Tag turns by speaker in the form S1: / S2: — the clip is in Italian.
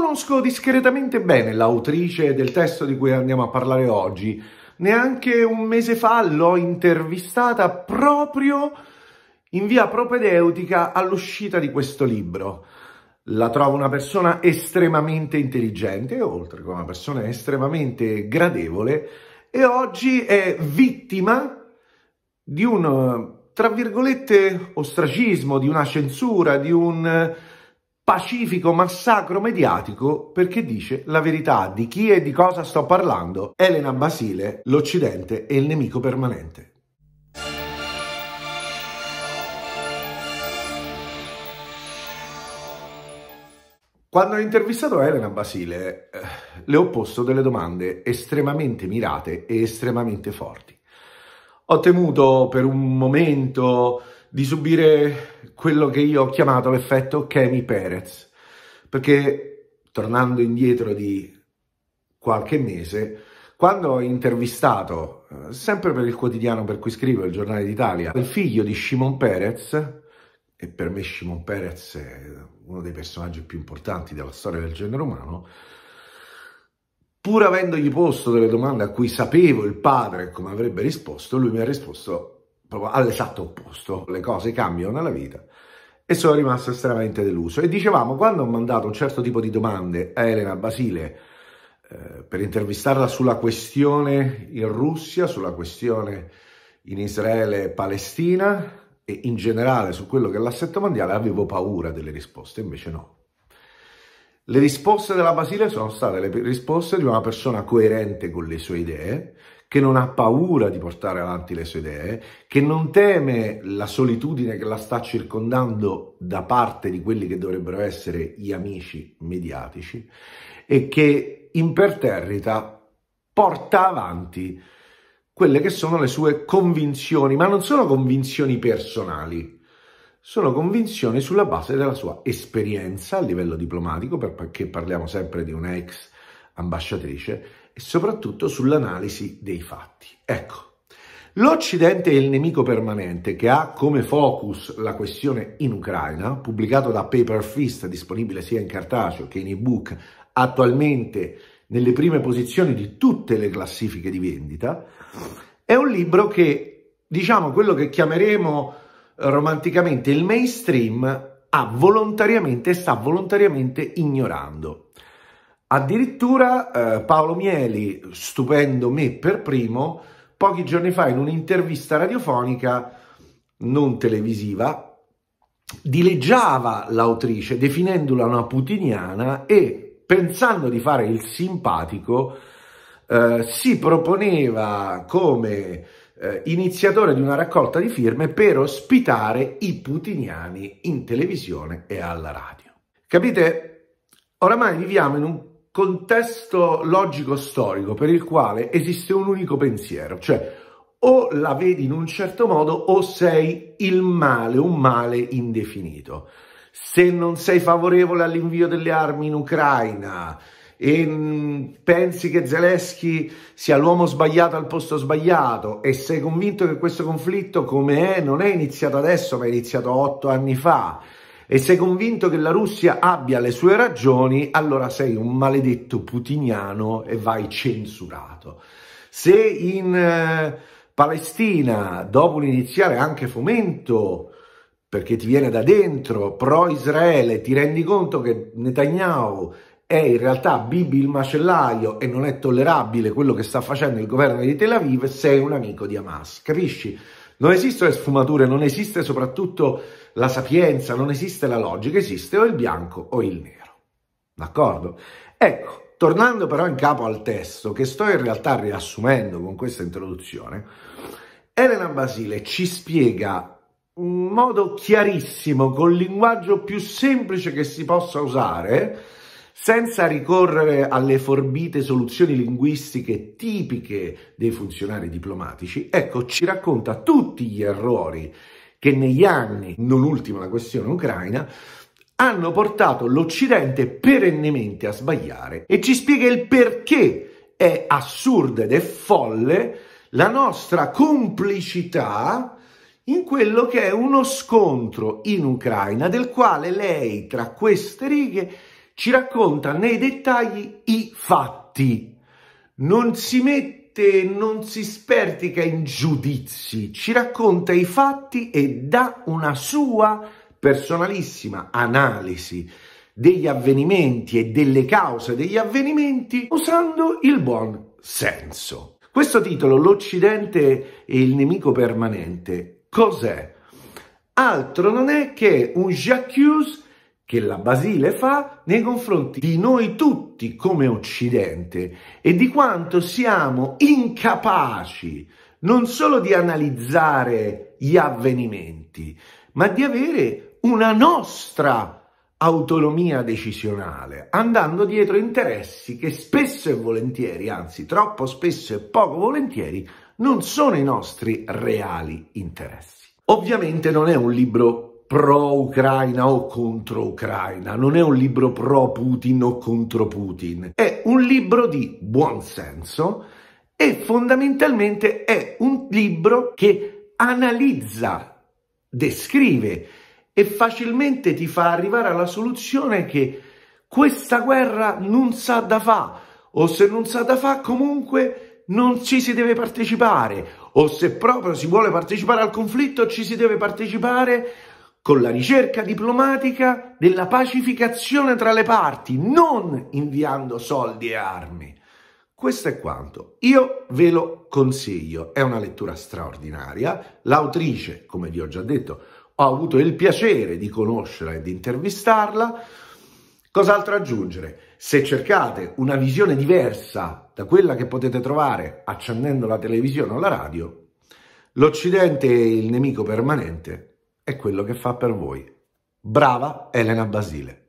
S1: Conosco discretamente bene l'autrice del testo di cui andiamo a parlare oggi. Neanche un mese fa l'ho intervistata proprio in via propedeutica all'uscita di questo libro. La trovo una persona estremamente intelligente, oltre che una persona estremamente gradevole, e oggi è vittima di un, tra virgolette, ostracismo, di una censura, di un pacifico massacro mediatico perché dice la verità di chi e di cosa sto parlando. Elena Basile, l'Occidente è il nemico permanente. Quando ho intervistato Elena Basile eh, le ho posto delle domande estremamente mirate e estremamente forti. Ho temuto per un momento di subire quello che io ho chiamato l'effetto Kemi Perez, perché tornando indietro di qualche mese, quando ho intervistato, eh, sempre per il quotidiano per cui scrivo, il Giornale d'Italia, il figlio di Shimon Perez, e per me Shimon Perez è uno dei personaggi più importanti della storia del genere umano, pur avendogli posto delle domande a cui sapevo il padre come avrebbe risposto, lui mi ha risposto proprio all'esatto opposto, le cose cambiano nella vita e sono rimasto estremamente deluso. E dicevamo, quando ho mandato un certo tipo di domande a Elena Basile eh, per intervistarla sulla questione in Russia, sulla questione in Israele e Palestina e in generale su quello che è l'assetto mondiale, avevo paura delle risposte, invece no. Le risposte della Basile sono state le risposte di una persona coerente con le sue idee, che non ha paura di portare avanti le sue idee, che non teme la solitudine che la sta circondando da parte di quelli che dovrebbero essere gli amici mediatici e che imperterrita porta avanti quelle che sono le sue convinzioni, ma non sono convinzioni personali, sono convinzioni sulla base della sua esperienza a livello diplomatico, perché parliamo sempre di un ex ambasciatrice, e soprattutto sull'analisi dei fatti. Ecco, L'Occidente è il nemico permanente che ha come focus la questione in Ucraina, pubblicato da Paper Fist, disponibile sia in cartaceo che in ebook, attualmente nelle prime posizioni di tutte le classifiche di vendita. È un libro che, diciamo, quello che chiameremo eh, romanticamente il mainstream ha volontariamente, sta volontariamente ignorando. Addirittura eh, Paolo Mieli, stupendo me per primo, pochi giorni fa in un'intervista radiofonica, non televisiva, dileggiava l'autrice definendola una putiniana e pensando di fare il simpatico eh, si proponeva come eh, iniziatore di una raccolta di firme per ospitare i putiniani in televisione e alla radio. Capite? Oramai viviamo in un contesto logico-storico per il quale esiste un unico pensiero, cioè o la vedi in un certo modo o sei il male, un male indefinito. Se non sei favorevole all'invio delle armi in Ucraina e mm, pensi che Zelensky sia l'uomo sbagliato al posto sbagliato e sei convinto che questo conflitto come è non è iniziato adesso ma è iniziato otto anni fa e sei convinto che la Russia abbia le sue ragioni, allora sei un maledetto putiniano e vai censurato. Se in eh, Palestina, dopo un iniziale anche fomento, perché ti viene da dentro, pro-Israele, ti rendi conto che Netanyahu è in realtà Bibi il macellaio e non è tollerabile quello che sta facendo il governo di Tel Aviv, sei un amico di Hamas, capisci? Non esistono le sfumature, non esiste soprattutto la sapienza, non esiste la logica, esiste o il bianco o il nero. D'accordo? Ecco, tornando però in capo al testo che sto in realtà riassumendo con questa introduzione, Elena Basile ci spiega in modo chiarissimo, col linguaggio più semplice che si possa usare, senza ricorrere alle forbite soluzioni linguistiche tipiche dei funzionari diplomatici, ecco, ci racconta tutti gli errori che negli anni, non ultima la questione ucraina, hanno portato l'Occidente perennemente a sbagliare e ci spiega il perché è assurda ed è folle la nostra complicità in quello che è uno scontro in Ucraina del quale lei tra queste righe ci racconta nei dettagli i fatti, non si mette, non si spertica in giudizi, ci racconta i fatti e dà una sua personalissima analisi degli avvenimenti e delle cause degli avvenimenti usando il buon senso. Questo titolo, L'Occidente e il nemico permanente, cos'è? Altro non è che un j'accuse che la Basile fa nei confronti di noi tutti come Occidente e di quanto siamo incapaci non solo di analizzare gli avvenimenti, ma di avere una nostra autonomia decisionale, andando dietro interessi che spesso e volentieri, anzi troppo spesso e poco volentieri, non sono i nostri reali interessi. Ovviamente non è un libro pro-Ucraina o contro Ucraina, non è un libro pro-Putin o contro Putin, è un libro di buonsenso e fondamentalmente è un libro che analizza, descrive e facilmente ti fa arrivare alla soluzione che questa guerra non sa da fa o se non sa da fa comunque non ci si deve partecipare o se proprio si vuole partecipare al conflitto ci si deve partecipare con la ricerca diplomatica della pacificazione tra le parti, non inviando soldi e armi. Questo è quanto. Io ve lo consiglio, è una lettura straordinaria. L'autrice, come vi ho già detto, ho avuto il piacere di conoscerla e di intervistarla. Cos'altro aggiungere? Se cercate una visione diversa da quella che potete trovare accendendo la televisione o la radio, l'Occidente è il nemico permanente è quello che fa per voi. Brava Elena Basile.